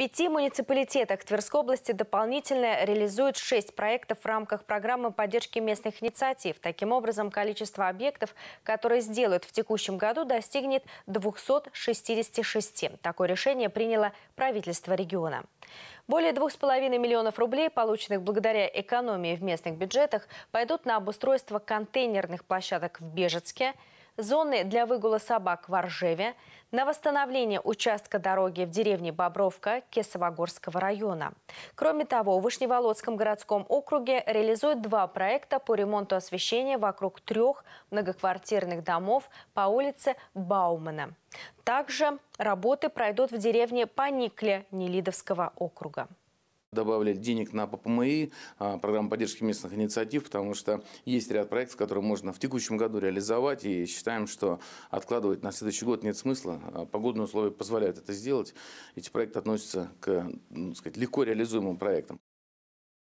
пяти муниципалитетах Тверской области дополнительно реализуют шесть проектов в рамках программы поддержки местных инициатив. Таким образом, количество объектов, которые сделают в текущем году, достигнет 266. Такое решение приняло правительство региона. Более 2,5 миллионов рублей, полученных благодаря экономии в местных бюджетах, пойдут на обустройство контейнерных площадок в Бежецке – зоны для выгула собак в Оржеве, на восстановление участка дороги в деревне Бобровка Кесовогорского района. Кроме того, в Вышневолодском городском округе реализуют два проекта по ремонту освещения вокруг трех многоквартирных домов по улице Баумана. Также работы пройдут в деревне Паникле Нелидовского округа. Добавлять денег на ППМИ, а, программу поддержки местных инициатив, потому что есть ряд проектов, которые можно в текущем году реализовать, и считаем, что откладывать на следующий год нет смысла. А, погодные условия позволяют это сделать. Эти проекты относятся к ну, так сказать, легко реализуемым проектам.